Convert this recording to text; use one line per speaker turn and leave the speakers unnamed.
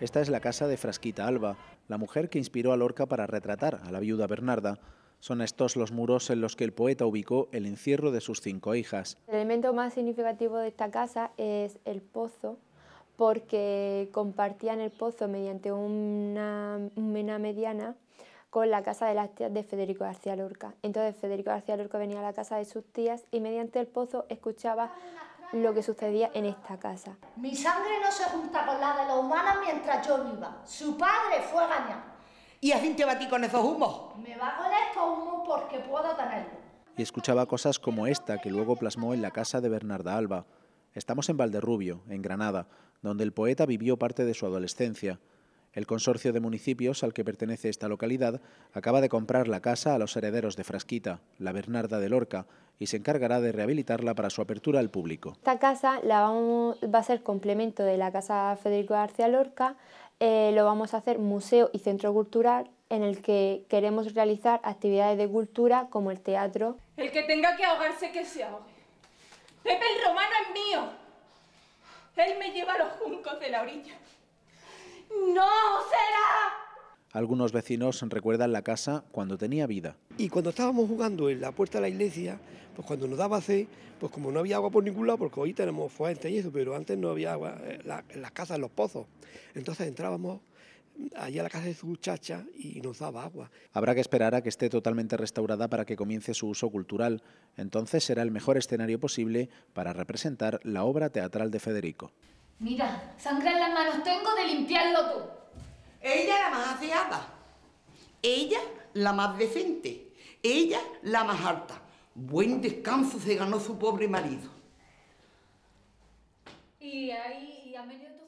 Esta es la casa de Frasquita Alba, la mujer que inspiró a Lorca para retratar a la viuda Bernarda. Son estos los muros en los que el poeta ubicó el encierro de sus cinco hijas.
El elemento más significativo de esta casa es el pozo, porque compartían el pozo mediante una, mena mediana con la casa de las tías de Federico García Lorca. Entonces Federico García Lorca venía a la casa de sus tías y mediante el pozo escuchaba lo que sucedía en esta casa. Mi sangre no se junta con la de los humanos mientras yo viva. Su padre fue gana. ¿Y a te batí con esos humos? Me va con estos humos porque puedo tenerlos.
Y escuchaba cosas como esta que luego plasmó en la casa de Bernarda Alba. Estamos en Valderrubio, en Granada, donde el poeta vivió parte de su adolescencia. El consorcio de municipios al que pertenece esta localidad acaba de comprar la casa a los herederos de Frasquita, la Bernarda de Lorca, y se encargará de rehabilitarla para su apertura al público.
Esta casa va a ser complemento de la Casa Federico García Lorca, eh, lo vamos a hacer museo y centro cultural en el que queremos realizar actividades de cultura como el teatro. El que tenga que ahogarse, que se ahogue. Pepe el Romano es mío. Él me lleva los juncos de la orilla. ¡No será!
Algunos vecinos recuerdan la casa cuando tenía vida. Y cuando estábamos jugando en la puerta de la iglesia, pues cuando nos daba sed, pues como no había agua por ningún lado, porque hoy tenemos fuentes y eso, pero antes no había agua eh, en, la, las casas, en los pozos. Entonces entrábamos allí a la casa de su muchacha y nos daba agua. Habrá que esperar a que esté totalmente restaurada para que comience su uso cultural. Entonces será el mejor escenario posible para representar la obra teatral de Federico.
Mira, sangra en las manos tengo de limpiarlo tú. Ella la más aseada. Ella la más decente. Ella la más harta. Buen descanso se ganó su pobre marido. Y ahí a medio